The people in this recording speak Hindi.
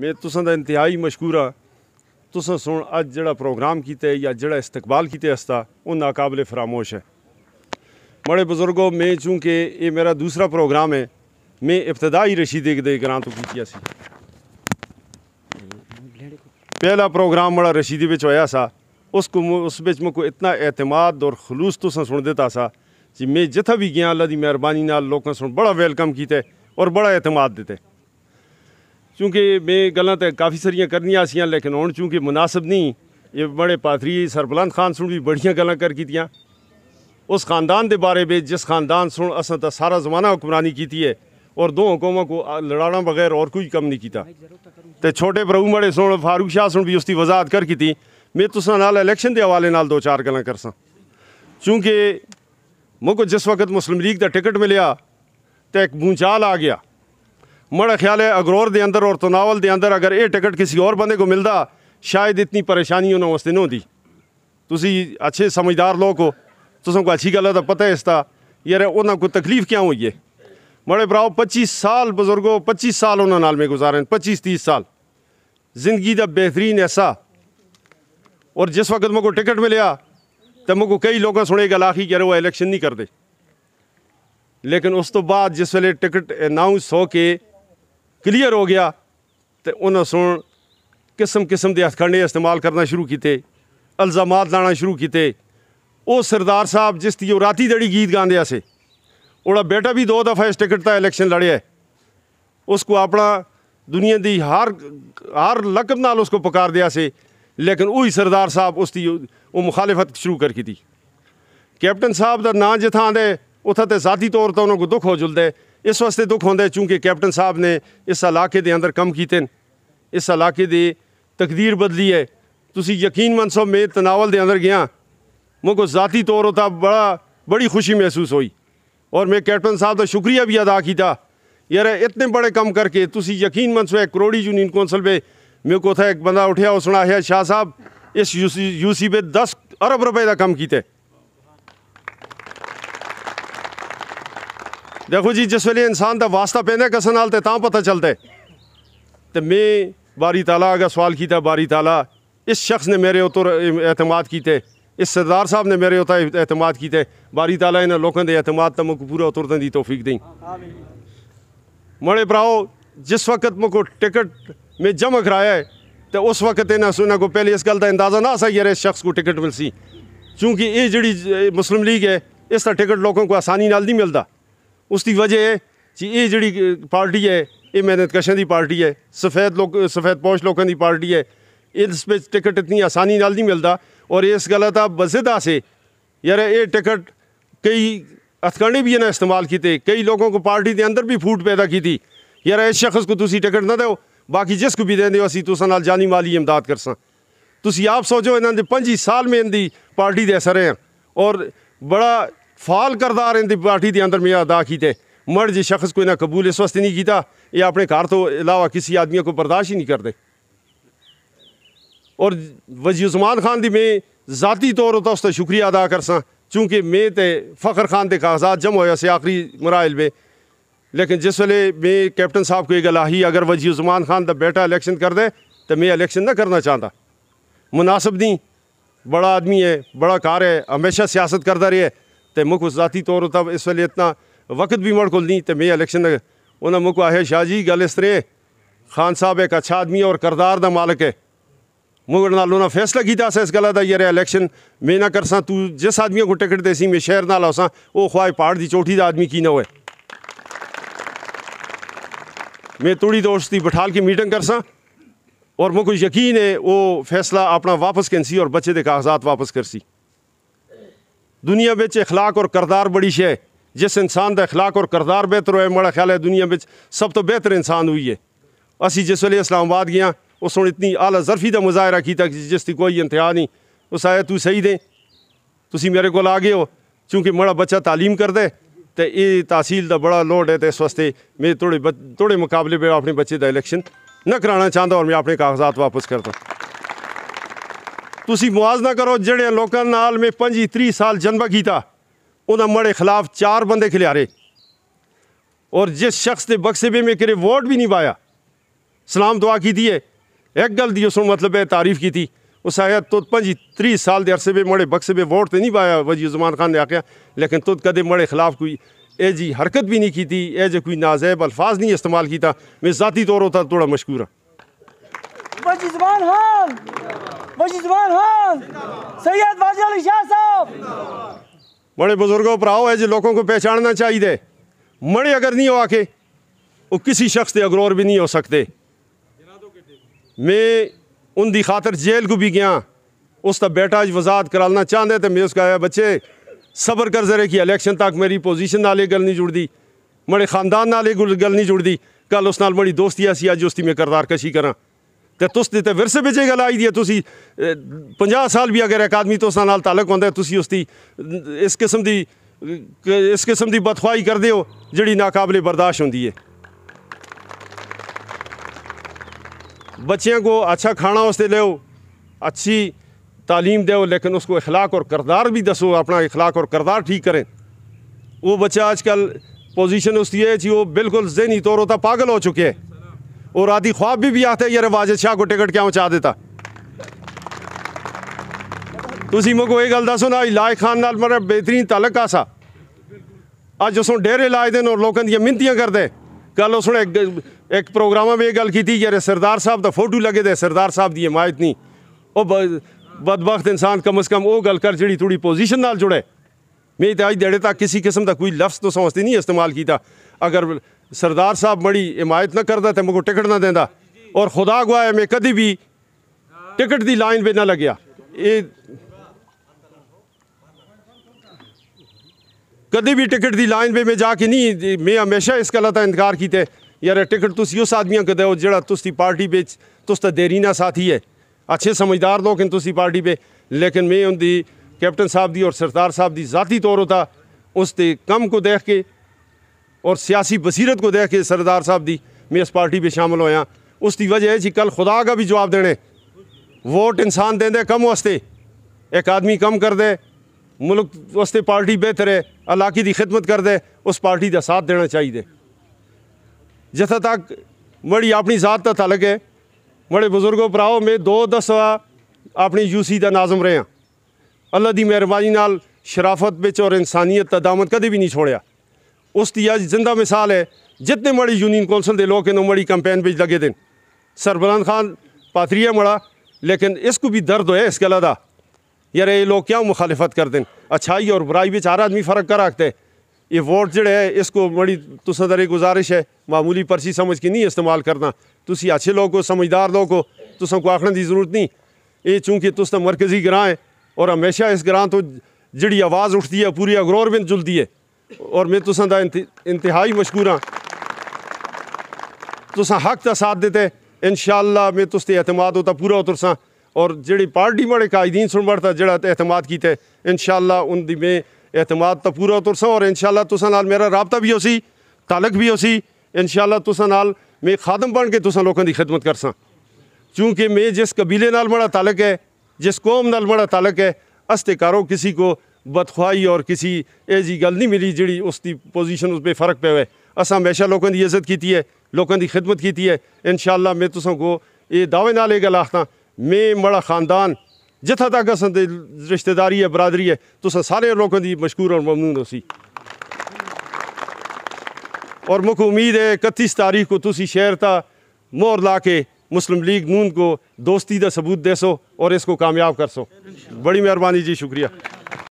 मैं तुसा का ਇੰਤਹਾਈ ਮਸ਼ਕੂਰ ਆ ਤੁਸੀਂ ਸੁਣ ਅੱਜ ਜਿਹੜਾ ਪ੍ਰੋਗਰਾਮ ਕੀਤਾ ਹੈ ਜਾਂ ਜਿਹੜਾ ਇਸਤਕਬਾਲ ਕੀਤਾ ਹਸਤਾ ਉਹ ਨਾਕਾਬਲੇ ਫਰਾਮੋਸ਼ बड़े बुजुर्गों में चूंकि ये मेरा दूसरा प्रोग्राम है मैं इब्तदाई रशीदे के ग्रां तो किया पहला प्रोग्राम बड़ा रशीदी बिच होया सा उसको उस बिच मुको इतना एतमाद और खलूस तो सुन देता सा जी मैं जिथा भी गया अल्लाह की मेहरबानी लोगों सुन बड़ा वेलकम किते और बड़ा एतमाद देते चूंकि में गल काफ़ी सारिया कर सी लेकिन हूँ चूंकि मुनासिब नहीं ये बड़े पादरी सरबलंद खान सुन भी बड़िया गल कर कीतियाँ उस खानदान के बारे में जिस खानदान सुन असा तो सारा जमाना हुक्मरानी की है और दो हुकूमत को लड़ाना बगैर और कोई कम नहीं किया तो छोटे प्रभु मड़े सुन फारूक शाह सुन भी उसकी वजाहत कर की थी मैं तुसा नाल इलेक्शन के हवाले नाल दो चार गल् कर सूंकि मुको जिस वक्त मुस्लिम लीग का टिकट मिले तो एक भूचाल आ गया मड़ा ख्याल है अगरोर के अंदर और तनावल के अंदर अगर ये टिकट किसी और बंदे को मिलता शायद इतनी परेशानी उन्होंने उस दिन होती तुम अच्छे समझदार लोग हो तुम को अच्छी गल तो पता है इसका यार उन्होंने को तकलीफ क्या हुई है बड़े भराओ पच्चीस साल बुजुर्ग हो पच्चीस साल उन्होंने में गुजारे पच्चीस तीस साल जिंदगी का बेहतरीन ऐसा और जिस वक्त मुझको टिकट मिले तो मुझको कई लोगों सुने गल आखी कि अरे वो इलेक्शन नहीं करते लेकिन उस तो बाद जिस वे टिकट अनाउंस हो के ਕਲੀਅਰ ਹੋ ਗਿਆ ਤੇ ਉਹਨਾਂ ਸੁਣ ਕਿਸਮ ਕਿਸਮ ਦੇ ਹਥਕੜੇ ਇਸਤੇਮਾਲ ਕਰਨਾ ਸ਼ੁਰੂ ਕੀਤੇ ਇਲਜ਼ਾਮਾਤ ਲਾਣਾ ਸ਼ੁਰੂ ਕੀਤੇ ਉਹ ਸਰਦਾਰ ਸਾਹਿਬ ਜਿਸ ਦੀ ਉਹ ਰਾਤੀ ਜਿਹੜੀ ਗੀਤ ਗਾਉਂਦੇ ਸੀ ਉਹਦਾ ਬੇਟਾ ਵੀ ਦੋ ਦਫਾ ਇਸ ਟਿਕਟ ਤਾਂ ਇਲੈਕਸ਼ਨ ਲੜਿਆ ਉਸ ਕੋ ਆਪਣਾ दुनिया की हर हर लकब नाल उसको पुकार दिया से लेकिन वही सरदार साहब उसकी वो मुखालिफत शुरू कर की कैप्टन साहब का ना जिथा आँदा उत्थे तो जाती तौर पर उन्होंने दुख हो जुलता है इस वास्ते दुख होंगे चूंकि कैप्टन साहब ने इस इलाके के अंदर कम किए इस इलाके की तकदीर बदली है तुम यकीन मन सो मैं तनावल के अंदर गया मुको जाती तौर उतना बड़ा बड़ी खुशी महसूस हुई और मैं कैप्टन साहब का शुक्रिया भी अदा किया यार इतने बड़े कम करके तुम यकीन मन सो एक करोड़ी यूनियन कौंसल पर मेरे को एक बंदा उठाया उसने आया शाह साहब इस यू यूसी पर दस अरब रुपए का कम किया देखो जी जिस वे इंसान का वास्ता ਪੈਂਦਾ ਕਿਸ ਨਾਲ ਤੇ ਤਾਂ ਪਤਾ ਚੱਲਦਾ ਤੇ ਮੈਂ ਬਾਰੀ ਤਾਲਾ ਅਗਾ ਸਵਾਲ ਕੀਤਾ ਬਾਰੀ ਤਾਲਾ इस शख्स ने मेरे उतर एतमाद किते इस सरदार साहब ने मेरे उतर एतमाद किते बारी तला इन लोगों के एतमाद तक मुझे पूरा उतरने की तोफीक दी मड़े भराओ जिस वक्त मुझको टिकट में जमा कराया है तो उस वक्त इन्हें इन्हों को पहले इस गल का अंदाज़ा ना सी यार इस शख्स को टिकट मिलसी चूँकि ये जी मुस्लिम लीग है इसका टिकट लोगों को आसानी नाल नहीं मिलता उसकी वजह है कि ये ਇਹ पार्टी है ये ਇਹ ਮਿਹਨਤਕਸ਼ਾਂ ਦੀ ਪਾਰਟੀ ਹੈ ਸਫੈਦ ਲੋਕ ਸਫੈਦ ਪੋਸ਼ ਲੋਕਾਂ ਦੀ ਪਾਰਟੀ ਹੈ ਇਸ ਵਿੱਚ ਟਿਕਟ ਇਤਨੀ ਆਸਾਨੀ ਨਾਲ ਨਹੀਂ ਮਿਲਦਾ ਔਰ ਇਸ ਗੱਲ ਦਾ ਬਜ਼ਿਦਾ ਸੇ ਯਾਰ ਇਹ ਟਿਕਟ भी इन्हें इस्तेमाल किए कई लोगों को पार्टी के अंदर भी फूट पैदा की थी यार इस शख्स को तुम टिकट ना दो बाकी जिस को भी देंगे असं तुसा जानी माली इमदाद कर सी आप सोचो इन्होंने पंजी साल में इनकी पार्टी दे असर हैं और बड़ा फाल करदार इंदी पार्टी के अंदर मैं अदा किए मर्द जी शख्स को इन्हें कबूल इस वास्ते नहीं किया ये अपने घर तो इलावा किसी आदमी को बर्दाश्त ही नहीं करते और वजी उजमान खान की मैं ज़ाती तौर पर उसका शुक्रिया अदा कर सा मैं तो फ़खर खान के कागजात जम हो आखिरी मराइल में लेकिन जिस वेले मैं कैप्टन साहब को ये गल आई अगर वजी उस्मान खान का बेटा इलेक्शन कर दे तो मैं इलेक्शन ना करना चाहता मुनासिब नहीं बड़ा आदमी है बड़ा कार है हमेशा सियासत करता रहा है ਤੇ ਮੁਖ ਜ਼ਾਤੀ ਤੌਰ ਤੇ ਇਸ ਵੇਲੇ ਇਤਨਾ ਵਕਤ ਵੀ ਮੜ ਕੋਲ ਨਹੀਂ ਤੇ ਮੈਂ ਇਲੈਕਸ਼ਨ ਉਹਨਾਂ ਮੁਖ ਆਹੇ ਸ਼ਾਹ ਜੀ ਗੱਲ ਇਸ ਤਰ੍ਹਾਂ ਖਾਨ ਸਾਹਿਬ ਇੱਕ ਅੱਛਾ ਆਦਮੀ ਹੈ ਔਰ ਕਰਦਾਰ ਦਾ ਮਾਲਕ ਹੈ ਮੁਗੜ ਨਾਲ ਉਹਨਾਂ ਫੈਸਲਾ ਕੀਤਾ ਸੀ ਇਸ ਗੱਲ ਦਾ ਯਾਰ ਇਲੈਕਸ਼ਨ ਮੈਂ ਨਾ ਕਰਸਾਂ ਤੂੰ ਜਿਸ ਆਦਮੀ ਨੂੰ ਟਿਕਟ ਦੇਸੀ ਮੈਂ ਸ਼ਹਿਰ ਨਾਲ ਆਸਾਂ ਉਹ ਖਵਾਏ ਪਹਾੜ ਦੀ ਚੋਟੀ ਦਾ ਆਦਮੀ ਕੀ ਨਾ ਹੋਏ मैं थोड़ी दोस्ती बठाल की मीटिंग कर सा और मुझको यकीन है वो फैसला अपना वापस कैंसी और बच्चे के कागजात वापस कर सी दुनिया बिच अखलाक और करदार बड़ी शे जिस इंसान का अखलाक और करदार बेहतर हो माड़ा ख्याल है दुनिया में सब तो बेहतर इंसान हुई है असी जिस वे इस्लामाबाद गए उस इतनी आला जरफी का मुजाहरा किया जिसकी कोई इंतहा नहीं उस आया तू सही दे तुम मेरे को आ गए हो चूँकि माड़ा बच्चा तालीम कर दे तो ये तहसील का बड़ा लोड है तो इस वास्ते मैं थोड़े थोड़े मुकाबले में अपने बच्चे का इलेक्शन न कराना चाहता और मैं अपने कागजात वापस करता ਤੁਸੀਂ ਮੁਆਜ਼ਨਾ करो जड़े लोगों नाल में पंजी त्री साल ਜਨਮ ਕੀਤਾ ਉਹਨਾਂ ਮੜੇ ਖਿਲਾਫ ਚਾਰ ਬੰਦੇ ਖਿਲਾਰੇ और जिस शख्स ने बक्से में मैं करे वोट भी नहीं पाया सलाम दुआ की थी है एक गल दी उसने मतलब है तारीफ की थी उस आया तो पंजी तीस साल के अरसे में मड़े बक्से में वोट तो नहीं पाया वजी जमान खान ने आख्या लेकिन तुद कदे मड़े खिलाफ कोई ए जी हरकत भी नहीं की थी ए जो कोई नाजैब अल्फाज नहीं इस्तेमाल किया मैं ज़ाती तौर पर थोड़ा मशहूर हाँ खान सैयद साहब बड़े बुजुर्गों भराओ है जो लोगों को पहचानना चाहिए मड़े अगर नहीं हो आके वो किसी शख्स के अग्रोर भी नहीं हो सकते मैं उन खातर जेल को भी गया उसका बेटा वजात करालना चाहते तो मैं उसका बच्चे सबर कर जरे कि इलेक्शन तक मेरी पोजिशन नाले गल नहीं जुड़ती मेरे खानदान नाले गल नहीं जुड़ती कल उस नाल मेरी दोस्ती ऐसी अज उसकी मैं करदार कशी करा तो ਤੁਸ ਦੇ ਤੇ ਵਿਰਸੇ ਵਿੱਚ ਇਹ ਗੱਲ ਆਈ ਦੀ ਹੈ ਤੁਸੀਂ 50 ਸਾਲ ਵੀ ਅਗਰ ਇੱਕ ਆਦਮੀ ਤੋਂ ਉਸ ਨਾਲ ਤਾਲਕ ਹੁੰਦਾ ਤੁਸੀਂ ਉਸ ਦੀ ਇਸ ਕਿਸਮ ਦੀ ਇਸ ਕਿਸਮ ਦੀ ਬਦਖਵਾਈ ਕਰਦੇ ਹੋ ਜਿਹੜੀ ਨਾਕਾਬਲੇ को अच्छा खाना उससे लो अच्छी तालीम दो लेकिन उसको अखलाक और करदार भी दसो अपना अखलाक और करदार ठीक करें वो बच्चा अजकल पोजिशन उसकी है जी वो बिल्कुल जहनी तौर होता पागल हो चुके हैं और आधी ख्वाब भी, भी आते यार वाजिद शाह को टिकट क्या पहुँचा देता ਤੁਸੀਂ ਮੈਨੂੰ ਇਹ ਗੱਲ ਦੱਸੋ ਨਾ ਇਲਾਜ ਖਾਨ ਨਾਲ ਮੇਰਾ ਬਿਹਤਰੀਨ ਤਾਲਕ ਆਸਾ ਅੱਜ ਉਸੋਂ ਡੇਰੇ ਲਾਜਦੇ ਨੇ ਔਰ ਲੋਕਾਂ ਦੀਆਂ ਮਿੰਤੀਆਂ ਕਰਦੇ ਕੱਲ ਉਸਨੇ ਇੱਕ ਪ੍ਰੋਗਰਾਮਾਂ ਵਿੱਚ ਇਹ ਗੱਲ ਕੀਤੀ ਯਾਰ ਸਰਦਾਰ ਸਾਹਿਬ ਦਾ ਫੋਟੋ ਲੱਗੇ ਦੇ ਸਰਦਾਰ ਸਾਹਿਬ ਦੀ ਹਮਾਇਤ ਨਹੀਂ ਉਹ ਬਦਬਖਤ ਇਨਸਾਨ ਕਮ ਸ ਕਮ ਉਹ ਗੱਲ ਕਰ ਜਿਹੜੀ ਥੋੜੀ ਪੋਜੀਸ਼ਨ ਨਾਲ ਜੁੜੇ ਮੈਂ ਤਾਂ ਅੱਜ ਡੇੜੇ ਤੱਕ ਕਿਸੇ ਕਿਸਮ ਦਾ ਕੋਈ ਲਫ਼ਜ਼ ਤੋਂ ਸਮਝਦੀ ਨਹੀਂ ਇਸਤੇਮਾਲ ਕੀਤਾ ਅਗਰ ਸਰਦਾਰ ਸਾਹਿਬ बड़ी हिमायत ਨਾ ਕਰਦਾ ਤੇ ਮੈਨੂੰ ਟਿਕਟ ਨਾ ਦਿੰਦਾ ਔਰ ਖੁਦਾ ਗਵਾਹ ਹੈ ਮੈਂ ਕਦੀ ਵੀ ਟਿਕਟ ਦੀ ਲਾਈਨ ਵਿੱਚ ਨਾ ਲੱਗਿਆ ਇਹ ਕਦੀ ਵੀ ਟਿਕਟ ਦੀ ਲਾਈਨ ਵਿੱਚ ਮੈਂ ਜਾ ਕੇ ਨਹੀਂ ਮੈਂ ਹਮੇਸ਼ਾ ਇਸ ਗੱਲ ਦਾ ਇਨਕਾਰ ਕੀਤਾ ਯਾਰ ਟਿਕਟ ਤੁਸੀਂ ਉਸ ਆਦਮੀਆਂ ਕਦੇ ਹੋ ਜਿਹੜਾ ਤੁਸੀਂ ਪਾਰਟੀ ਵਿੱਚ ਤੁਸ ਤਾਂ ਦੇਰੀ ਨਾ ਸਾਥੀ ਹੈ ਅੱਛੇ ਸਮਝਦਾਰ ਲੋਕ ਹਨ ਤੁਸੀਂ ਪਾਰਟੀ ਵਿੱਚ ਲੇਕਿਨ ਮੈਂ ਉਹਦੀ ਕੈਪਟਨ ਸਾਹਿਬ ਦੀ ਔਰ ਸਰਦਾਰ ਸਾਹਿਬ ਦੀ ਜ਼ਾਤੀ ਤੌਰ ਉਤਾ ਉਸ ਤੇ ਕੰਮ ਕੋ ਦੇਖ ਕੇ और सियासी बसीरत को देख के सरदार साहब की मैं इस पार्टी में शामिल होया उसकी वजह है कल खुदा का भी जवाब देने वोट इंसान दे कम वास्ते एक आदमी कम कर दे मुल्क वास्ते पार्टी बेहतर है इलाके की खिदमत कर दे उस पार्टी का साथ देना चाहिए जिथे तक बड़ी अपनी जात का तलक है बड़े बुजुर्गों भराओ मैं दो दसवा अपनी यूसी का नाजम रहा हाँ। अल्लाह की मेहरबानी नाल शराफत और इंसानियत का दामन कदे भी नहीं छोड़िया उसकी आज जिंदा मिसाल है जितने मड़ी यूनियन कौंसल के लोग मड़ी कंपेन पर लगे दिन सरबरान खान पाथरिया मड़ा लेकिन इसको भी दर्द है इसके अलादा यार ये लोग क्या मुखालिफत कर दें अच्छाई और बुराई में चार आदमी फ़र्क कर रखते हैं ये वोट जड़े है इसको बड़ी तुसा दर गुजारिश है मामूली पर्ची समझ के नहीं इस्तेमाल करना तुम अच्छे लोग हो समझदार लोग हो तुम को आखने की जरूरत नहीं ये चूंकि तुस तो मरकजी ग्रां है और हमेशा इस ग्रां तो जड़ी आवाज़ उठती है पूरी अगरौर में जुलती है ਔਰ ਮੈਂ ਤੁਸਾਂ ਦਾ ਇੰਤਹਾਈ ਮਸ਼ਕੂਰ ਹਾਂ ਤੁਸਾਂ ਹੱਕ ਦਾ ਸਾਥ ਦਿੱਤੇ ਇਨਸ਼ਾਅੱਲਾ ਮੈਂ ਤੁਸ ਤੇ ਇਤਮਾਦ ਉਤਾ ਪੂਰਾ ਉਤਰਸਾਂ ਔਰ ਜਿਹੜੀ ਪਾਰਟੀ ਮਾੜੇ ਕਾਇਦੀਨ ਸੁਣਵੜਤਾ ਜਿਹੜਾ ਇਤਮਾਦ ਕੀਤੇ ਇਨਸ਼ਾਅੱਲਾ ਉਹਦੀ ਮੈਂ ਇਤਮਾਦ ਤਾਂ ਪੂਰਾ ਉਤਰਸਾਂ ਔਰ ਇਨਸ਼ਾਅੱਲਾ ਤੁਸਾਂ ਨਾਲ ਮੇਰਾ ਰਾਬਤਾ ਵੀ ਹੋਸੀ ਤਾਲਕ ਵੀ ਹੋਸੀ ਇਨਸ਼ਾਅੱਲਾ ਤੁਸਾਂ ਨਾਲ ਮੈਂ ਖਾਦਮ ਬਣ ਕੇ ਤੁਸਾਂ ਲੋਕਾਂ ਦੀ ਖidmat ਕਰਸਾਂ क्योंकि मैं जिस कबीले नाल बड़ा तालक है जिस कौम नाल बड़ा तालक है अस्तेकारों किसी को ਬਦਖਵਾਈ ਔਰ ਕਿਸੇ ਇਹ ਜੀ ਗੱਲ ਨਹੀਂ ਮਿਲੀ ਜਿਹੜੀ ਉਸ ਦੀ ਪੋਜੀਸ਼ਨ ਉਸ 'ਤੇ ਫਰਕ ਪਿਆ ਹੋਇਆ ਅਸਾਂ ਹਮੇਸ਼ਾ ਲੋਕਾਂ ਦੀ ਇੱਜ਼ਤ ਕੀਤੀ ਹੈ ਲੋਕਾਂ ਦੀ ਖidmat ਕੀਤੀ ਹੈ ਇਨਸ਼ਾਅੱਲਾ ਮੈਂ ਤੁਸਾਂ ਕੋ ਇਹ ਦਾਅਵੇ ਨਾਲ ਇਹ ਗੱਲ ਆਖਦਾ ਮੈਂ ਮੜਾ ਖਾਨਦਾਨ ਜਿੱਥਾ ਤੱਕ ਅਸਾਂ ਦੇ ਰਿਸ਼ਤੇਦਾਰੀ ਹੈ ਬਰਾਦਰੀ ਹੈ ਤੁਸਾਂ ਸਾਰੇ ਲੋਕਾਂ ਦੀ ਮਸ਼ਕੂਰ ਔਰ ਮਮਨੂਨ ਹੋਸੀ और मुख्य उम्मीद है इकतीस तारीख को तुम शहर का मोहर ला के मुस्लिम लीग नून को दोस्ती का सबूत दे सो और इसको कामयाब कर सो बड़ी मेहरबानी जी शुक्रिया